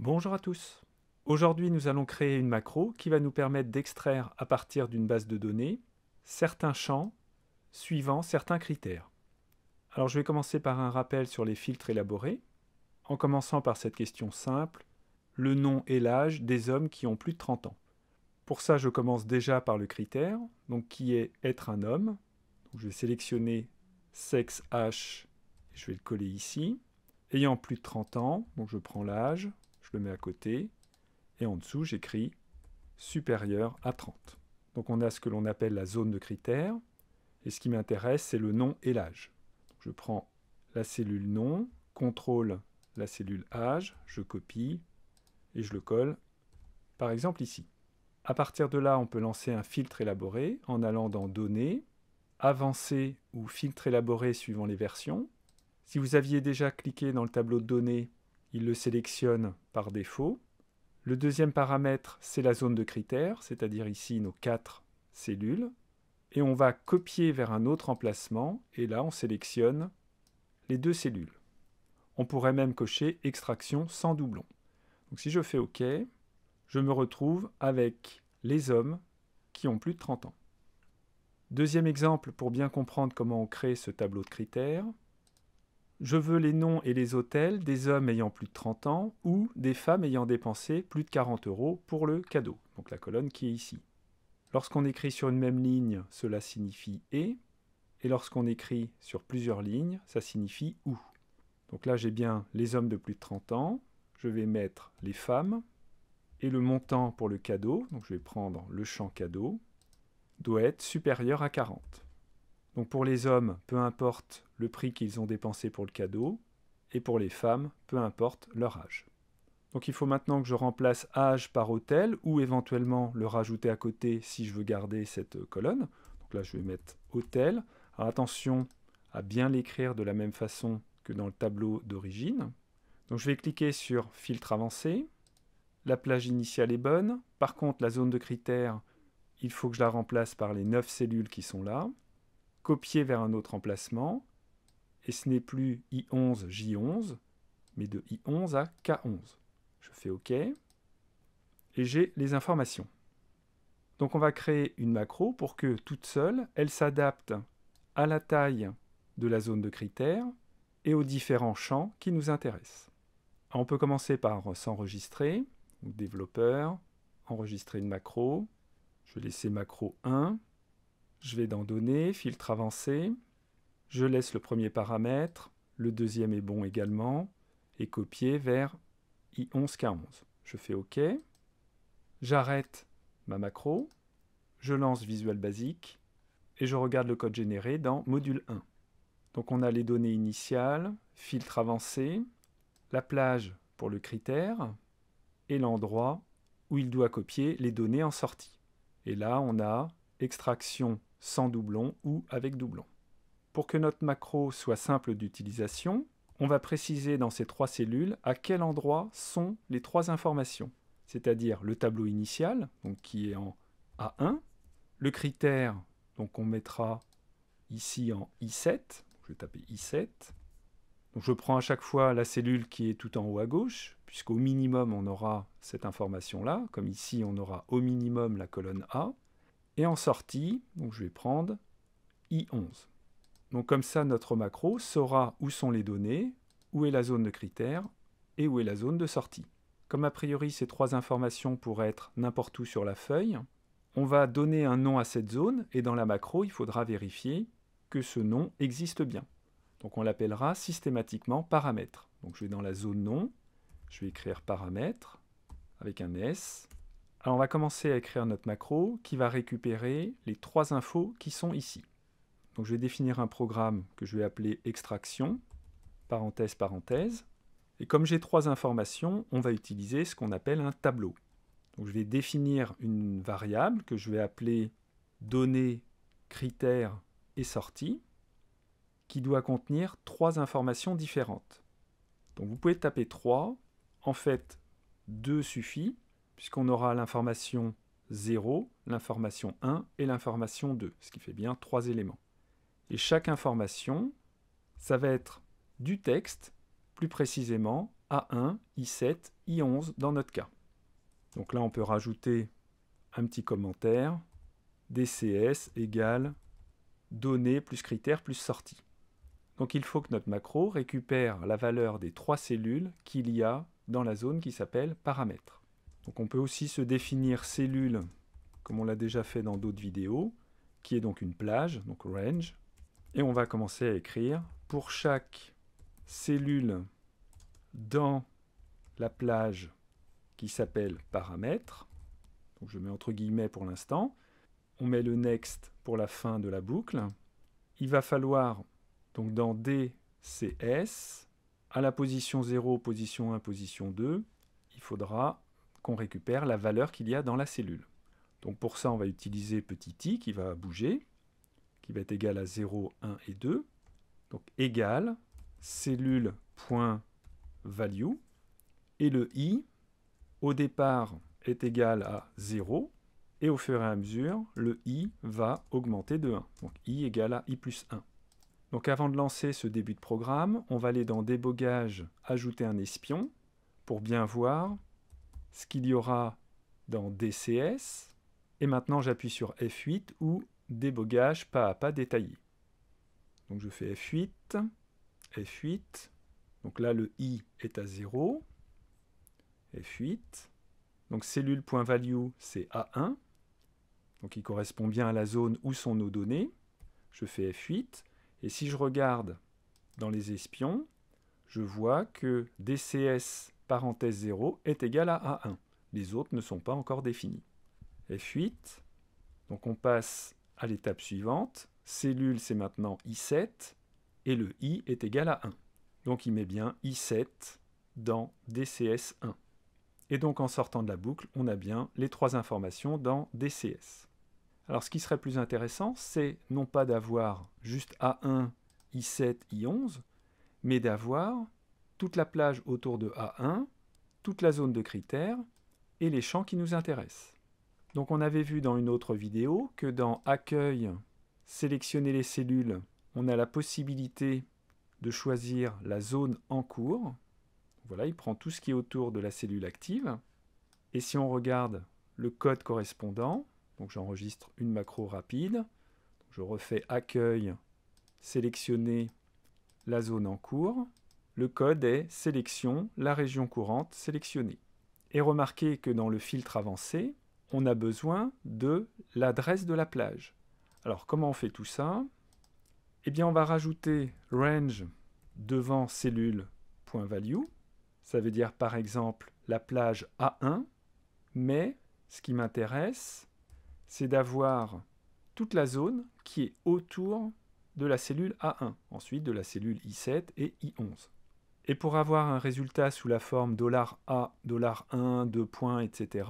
Bonjour à tous. Aujourd'hui, nous allons créer une macro qui va nous permettre d'extraire à partir d'une base de données certains champs suivant certains critères. Alors je vais commencer par un rappel sur les filtres élaborés, en commençant par cette question simple, le nom et l'âge des hommes qui ont plus de 30 ans. Pour ça, je commence déjà par le critère, donc qui est être un homme. je vais sélectionner sexe H, je vais le coller ici. Ayant plus de 30 ans, donc je prends l'âge, je le mets à côté, et en dessous, j'écris supérieur à 30. Donc on a ce que l'on appelle la zone de critères, et ce qui m'intéresse, c'est le nom et l'âge. Je prends la cellule nom, contrôle la cellule âge, je copie, et je le colle, par exemple ici. À partir de là, on peut lancer un filtre élaboré en allant dans Données, Avancé ou Filtre élaboré suivant les versions. Si vous aviez déjà cliqué dans le tableau de données, il le sélectionne par défaut. Le deuxième paramètre, c'est la zone de critères, c'est-à-dire ici nos quatre cellules. Et on va copier vers un autre emplacement, et là on sélectionne les deux cellules. On pourrait même cocher extraction sans doublon. Donc si je fais OK, je me retrouve avec les hommes qui ont plus de 30 ans. Deuxième exemple pour bien comprendre comment on crée ce tableau de critères je veux les noms et les hôtels des hommes ayant plus de 30 ans ou des femmes ayant dépensé plus de 40 euros pour le cadeau, donc la colonne qui est ici. Lorsqu'on écrit sur une même ligne, cela signifie et, et lorsqu'on écrit sur plusieurs lignes, ça signifie ou. Donc là, j'ai bien les hommes de plus de 30 ans, je vais mettre les femmes, et le montant pour le cadeau, donc je vais prendre le champ cadeau, doit être supérieur à 40. Donc pour les hommes, peu importe le prix qu'ils ont dépensé pour le cadeau, et pour les femmes, peu importe leur âge. Donc il faut maintenant que je remplace âge par hôtel, ou éventuellement le rajouter à côté si je veux garder cette euh, colonne. Donc là je vais mettre hôtel. attention à bien l'écrire de la même façon que dans le tableau d'origine. Donc je vais cliquer sur filtre avancé. La plage initiale est bonne. Par contre, la zone de critères, il faut que je la remplace par les 9 cellules qui sont là copier vers un autre emplacement, et ce n'est plus I11, J11, mais de I11 à K11. Je fais OK, et j'ai les informations. Donc on va créer une macro pour que toute seule, elle s'adapte à la taille de la zone de critères et aux différents champs qui nous intéressent. on peut commencer par s'enregistrer, développeur, enregistrer une macro, je vais laisser macro 1, je vais dans Données, filtre avancé. Je laisse le premier paramètre, le deuxième est bon également, et copier vers I11K11. Je fais OK. J'arrête ma macro, je lance Visual Basic, et je regarde le code généré dans Module 1. Donc on a les données initiales, filtre avancé, la plage pour le critère, et l'endroit où il doit copier les données en sortie. Et là, on a extraction sans doublon ou avec doublon. Pour que notre macro soit simple d'utilisation, on va préciser dans ces trois cellules à quel endroit sont les trois informations, c'est-à-dire le tableau initial, qui est en A1, le critère, donc on mettra ici en I7, je vais taper I7, je prends à chaque fois la cellule qui est tout en haut à gauche, puisqu'au minimum on aura cette information-là, comme ici on aura au minimum la colonne A, et en sortie, donc je vais prendre I11. Donc comme ça, notre macro saura où sont les données, où est la zone de critère et où est la zone de sortie. Comme a priori ces trois informations pourraient être n'importe où sur la feuille, on va donner un nom à cette zone et dans la macro, il faudra vérifier que ce nom existe bien. Donc on l'appellera systématiquement paramètre. Donc je vais dans la zone nom, je vais écrire paramètre avec un S, alors on va commencer à écrire notre macro qui va récupérer les trois infos qui sont ici. Donc je vais définir un programme que je vais appeler extraction, parenthèse, parenthèse. Et comme j'ai trois informations, on va utiliser ce qu'on appelle un tableau. Donc je vais définir une variable que je vais appeler données, critères et Sorties, qui doit contenir trois informations différentes. Donc vous pouvez taper 3, en fait 2 suffit, puisqu'on aura l'information 0, l'information 1 et l'information 2, ce qui fait bien trois éléments. Et chaque information, ça va être du texte, plus précisément A1, I7, I11 dans notre cas. Donc là, on peut rajouter un petit commentaire, DCS égale données plus critères plus sortie. Donc il faut que notre macro récupère la valeur des trois cellules qu'il y a dans la zone qui s'appelle paramètres. Donc on peut aussi se définir cellule, comme on l'a déjà fait dans d'autres vidéos, qui est donc une plage, donc range. Et on va commencer à écrire pour chaque cellule dans la plage qui s'appelle paramètre. je mets entre guillemets pour l'instant. On met le next pour la fin de la boucle. Il va falloir, donc dans DCS, à la position 0, position 1, position 2, il faudra qu'on récupère la valeur qu'il y a dans la cellule. Donc pour ça, on va utiliser petit i qui va bouger, qui va être égal à 0, 1 et 2. Donc égal cellule.value et le i au départ est égal à 0 et au fur et à mesure, le i va augmenter de 1. Donc i égale à i plus 1. Donc avant de lancer ce début de programme, on va aller dans Débogage, Ajouter un espion, pour bien voir ce qu'il y aura dans DCS. Et maintenant, j'appuie sur F8 ou débogage pas à pas détaillé. Donc je fais F8, F8. Donc là, le i est à 0. F8. Donc cellule.value, c'est A1. Donc il correspond bien à la zone où sont nos données. Je fais F8. Et si je regarde dans les espions, je vois que DCS parenthèse 0 est égal à A1. Les autres ne sont pas encore définis. F8, donc on passe à l'étape suivante. Cellule, c'est maintenant I7, et le I est égal à 1. Donc il met bien I7 dans DCS1. Et donc en sortant de la boucle, on a bien les trois informations dans DCS. Alors ce qui serait plus intéressant, c'est non pas d'avoir juste A1, I7, I11, mais d'avoir toute la plage autour de A1, toute la zone de critères et les champs qui nous intéressent. Donc on avait vu dans une autre vidéo que dans Accueil, Sélectionner les cellules, on a la possibilité de choisir la zone en cours. Voilà, il prend tout ce qui est autour de la cellule active. Et si on regarde le code correspondant, donc j'enregistre une macro rapide, je refais Accueil, sélectionner la zone en cours, le code est sélection, la région courante sélectionnée. Et remarquez que dans le filtre avancé, on a besoin de l'adresse de la plage. Alors comment on fait tout ça Eh bien on va rajouter range devant cellule.value. Ça veut dire par exemple la plage A1, mais ce qui m'intéresse, c'est d'avoir toute la zone qui est autour de la cellule A1, ensuite de la cellule I7 et I11. Et pour avoir un résultat sous la forme $A, $1, 2 points, etc.,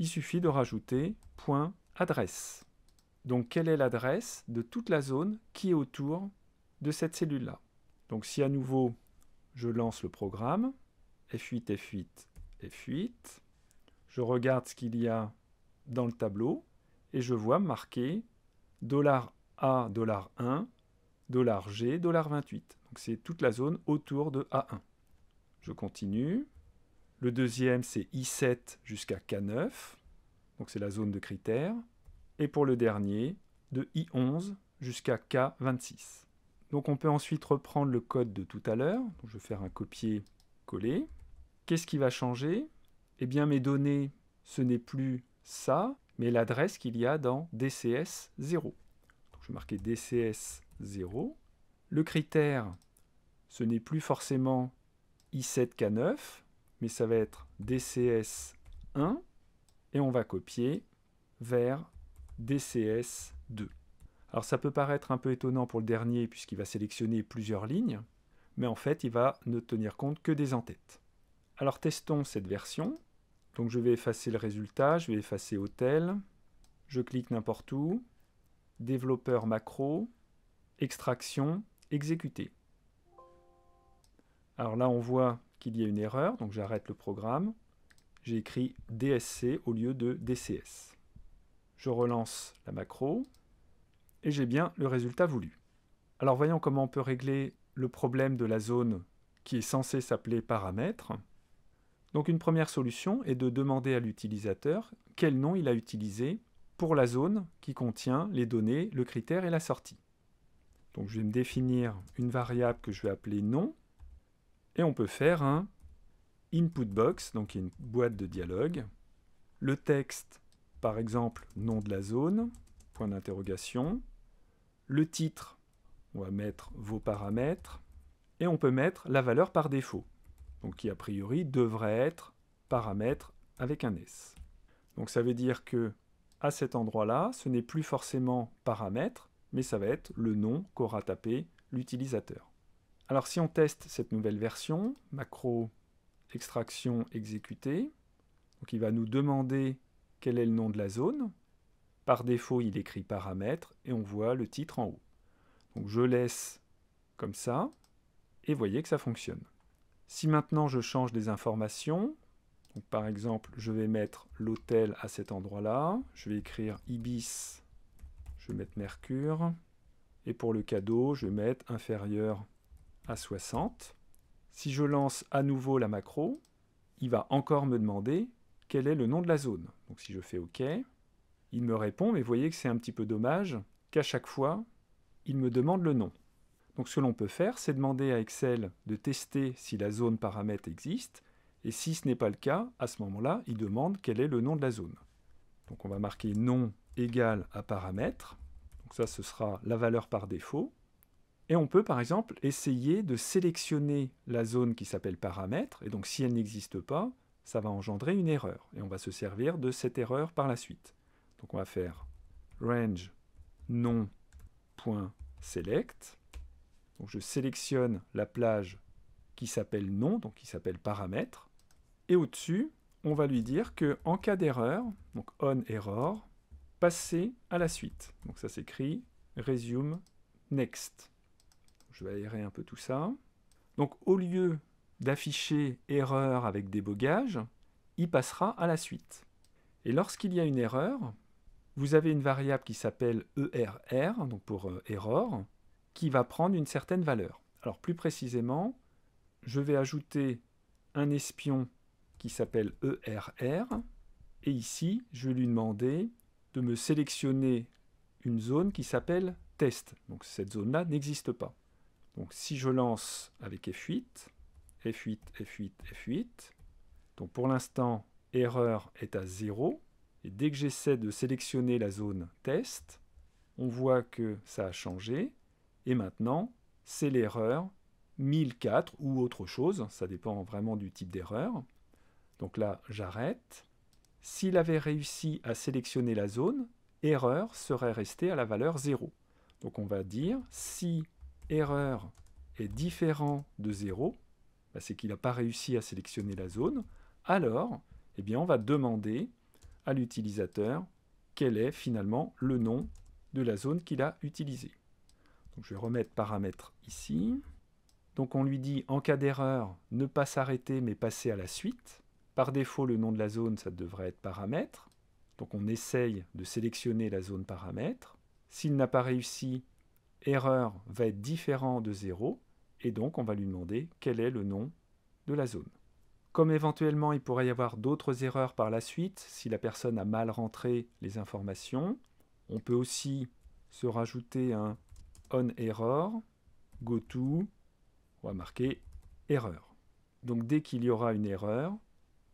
il suffit de rajouter adresse. Donc quelle est l'adresse de toute la zone qui est autour de cette cellule-là Donc si à nouveau je lance le programme, F8, F8, F8, je regarde ce qu'il y a dans le tableau et je vois marqué $A, $1, $G, $28 c'est toute la zone autour de A1. Je continue. Le deuxième, c'est I7 jusqu'à K9. Donc c'est la zone de critères. Et pour le dernier, de I11 jusqu'à K26. Donc on peut ensuite reprendre le code de tout à l'heure. Je vais faire un copier-coller. Qu'est-ce qui va changer Eh bien mes données, ce n'est plus ça, mais l'adresse qu'il y a dans DCS0. je vais marquer DCS0. Le critère, ce n'est plus forcément I7K9, mais ça va être DCS1, et on va copier vers DCS2. Alors ça peut paraître un peu étonnant pour le dernier, puisqu'il va sélectionner plusieurs lignes, mais en fait, il va ne tenir compte que des entêtes. Alors testons cette version. Donc je vais effacer le résultat, je vais effacer Hôtel, je clique n'importe où, Développeur macro, Extraction, Exécuter. Alors là, on voit qu'il y a une erreur, donc j'arrête le programme. J'ai écrit DSC au lieu de DCS. Je relance la macro et j'ai bien le résultat voulu. Alors voyons comment on peut régler le problème de la zone qui est censée s'appeler paramètre. Donc une première solution est de demander à l'utilisateur quel nom il a utilisé pour la zone qui contient les données, le critère et la sortie. Donc je vais me définir une variable que je vais appeler nom et on peut faire un input box, donc une boîte de dialogue. Le texte, par exemple, nom de la zone, point d'interrogation. Le titre, on va mettre vos paramètres. Et on peut mettre la valeur par défaut, donc qui a priori devrait être paramètre avec un S. Donc ça veut dire que à cet endroit-là, ce n'est plus forcément paramètre, mais ça va être le nom qu'aura tapé l'utilisateur. Alors si on teste cette nouvelle version, macro extraction exécutée, donc il va nous demander quel est le nom de la zone. Par défaut, il écrit paramètres et on voit le titre en haut. Donc je laisse comme ça et voyez que ça fonctionne. Si maintenant je change des informations, par exemple je vais mettre l'hôtel à cet endroit-là, je vais écrire Ibis, je vais mettre Mercure, et pour le cadeau je vais mettre inférieur à 60. Si je lance à nouveau la macro, il va encore me demander quel est le nom de la zone. Donc si je fais OK, il me répond, mais vous voyez que c'est un petit peu dommage qu'à chaque fois, il me demande le nom. Donc ce que l'on peut faire, c'est demander à Excel de tester si la zone paramètre existe, et si ce n'est pas le cas, à ce moment-là, il demande quel est le nom de la zone. Donc on va marquer nom égal à paramètre, donc ça ce sera la valeur par défaut, et on peut par exemple essayer de sélectionner la zone qui s'appelle Paramètres, et donc si elle n'existe pas, ça va engendrer une erreur, et on va se servir de cette erreur par la suite. Donc on va faire range non.select, donc je sélectionne la plage qui s'appelle nom, donc qui s'appelle paramètre, et au-dessus, on va lui dire que en cas d'erreur, donc on error, passer à la suite. Donc ça s'écrit resume next. Je vais aérer un peu tout ça. Donc au lieu d'afficher erreur avec débogage, il passera à la suite. Et lorsqu'il y a une erreur, vous avez une variable qui s'appelle ERR, donc pour euh, erreur, qui va prendre une certaine valeur. Alors plus précisément, je vais ajouter un espion qui s'appelle ERR, et ici, je vais lui demander de me sélectionner une zone qui s'appelle test. Donc cette zone-là n'existe pas. Donc si je lance avec F8, F8, F8, F8, donc pour l'instant, erreur est à 0. Et dès que j'essaie de sélectionner la zone test, on voit que ça a changé. Et maintenant, c'est l'erreur 1004 ou autre chose. Ça dépend vraiment du type d'erreur. Donc là, j'arrête. S'il avait réussi à sélectionner la zone, erreur serait restée à la valeur 0. Donc on va dire si erreur est différent de 0, bah, c'est qu'il n'a pas réussi à sélectionner la zone, alors eh bien, on va demander à l'utilisateur quel est finalement le nom de la zone qu'il a utilisée. je vais remettre paramètre ici. Donc on lui dit en cas d'erreur, ne pas s'arrêter mais passer à la suite. Par défaut, le nom de la zone, ça devrait être paramètre. Donc on essaye de sélectionner la zone paramètre. S'il n'a pas réussi, erreur va être différent de 0, et donc on va lui demander quel est le nom de la zone. Comme éventuellement il pourrait y avoir d'autres erreurs par la suite, si la personne a mal rentré les informations, on peut aussi se rajouter un on error, to, on va marquer erreur. Donc dès qu'il y aura une erreur,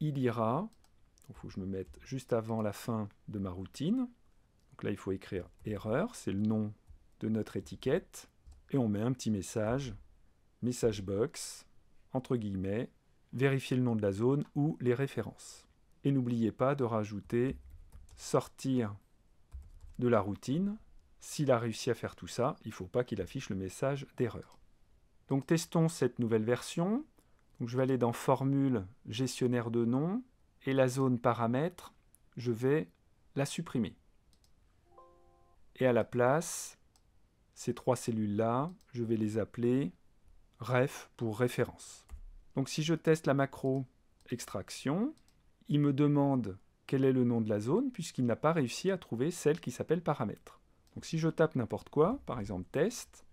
il ira, il faut que je me mette juste avant la fin de ma routine, donc là il faut écrire erreur, c'est le nom de notre étiquette et on met un petit message, message box, entre guillemets, vérifier le nom de la zone ou les références. Et n'oubliez pas de rajouter sortir de la routine. S'il a réussi à faire tout ça, il ne faut pas qu'il affiche le message d'erreur. Donc testons cette nouvelle version. je vais aller dans Formule, gestionnaire de nom, et la zone paramètres, je vais la supprimer. Et à la place, ces trois cellules-là, je vais les appeler ref pour référence. Donc si je teste la macro extraction, il me demande quel est le nom de la zone puisqu'il n'a pas réussi à trouver celle qui s'appelle paramètre. Donc si je tape n'importe quoi, par exemple test,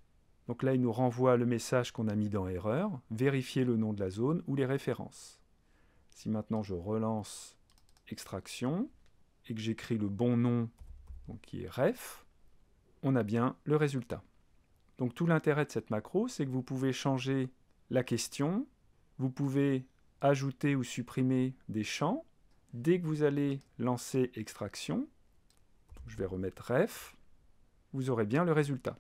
donc là il nous renvoie le message qu'on a mis dans erreur, vérifier le nom de la zone ou les références. Si maintenant je relance extraction et que j'écris le bon nom donc qui est ref, on a bien le résultat. Donc tout l'intérêt de cette macro, c'est que vous pouvez changer la question, vous pouvez ajouter ou supprimer des champs. Dès que vous allez lancer extraction, je vais remettre ref, vous aurez bien le résultat.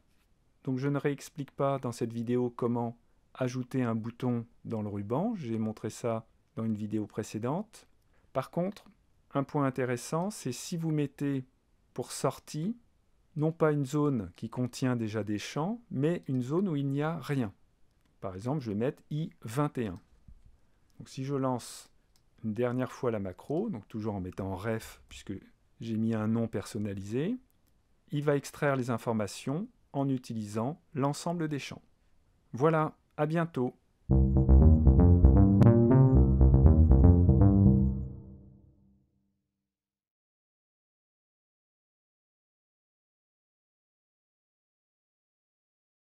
Donc je ne réexplique pas dans cette vidéo comment ajouter un bouton dans le ruban, j'ai montré ça dans une vidéo précédente. Par contre, un point intéressant, c'est si vous mettez pour sortie non pas une zone qui contient déjà des champs, mais une zone où il n'y a rien. Par exemple, je vais mettre I21. Donc si je lance une dernière fois la macro, donc toujours en mettant ref, puisque j'ai mis un nom personnalisé, il va extraire les informations en utilisant l'ensemble des champs. Voilà, à bientôt